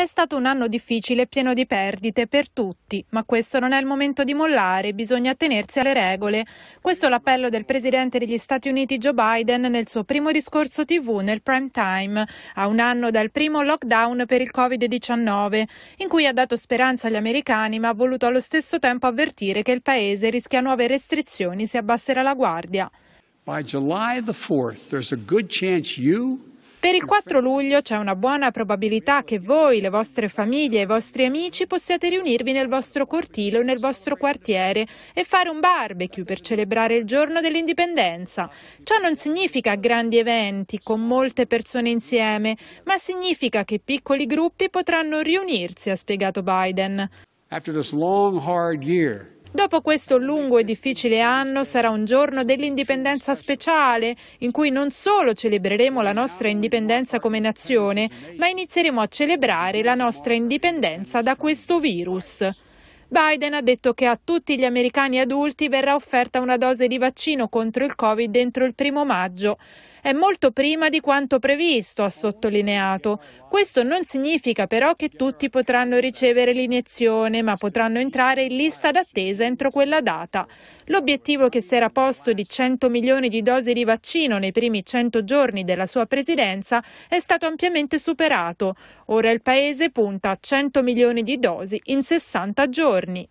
È stato un anno difficile e pieno di perdite per tutti, ma questo non è il momento di mollare, bisogna tenersi alle regole. Questo è l'appello del presidente degli Stati Uniti Joe Biden nel suo primo discorso TV nel prime time, a un anno dal primo lockdown per il Covid-19, in cui ha dato speranza agli americani ma ha voluto allo stesso tempo avvertire che il paese rischia nuove restrizioni se abbasserà la guardia. By July the 4th there's a good chance you per il 4 luglio c'è una buona probabilità che voi, le vostre famiglie e i vostri amici possiate riunirvi nel vostro cortile o nel vostro quartiere e fare un barbecue per celebrare il giorno dell'indipendenza. Ciò non significa grandi eventi con molte persone insieme, ma significa che piccoli gruppi potranno riunirsi, ha spiegato Biden. After this long, hard year, Dopo questo lungo e difficile anno sarà un giorno dell'indipendenza speciale in cui non solo celebreremo la nostra indipendenza come nazione, ma inizieremo a celebrare la nostra indipendenza da questo virus. Biden ha detto che a tutti gli americani adulti verrà offerta una dose di vaccino contro il Covid entro il primo maggio è molto prima di quanto previsto, ha sottolineato. Questo non significa però che tutti potranno ricevere l'iniezione, ma potranno entrare in lista d'attesa entro quella data. L'obiettivo che si era posto di 100 milioni di dosi di vaccino nei primi 100 giorni della sua presidenza è stato ampiamente superato. Ora il Paese punta a 100 milioni di dosi in 60 giorni.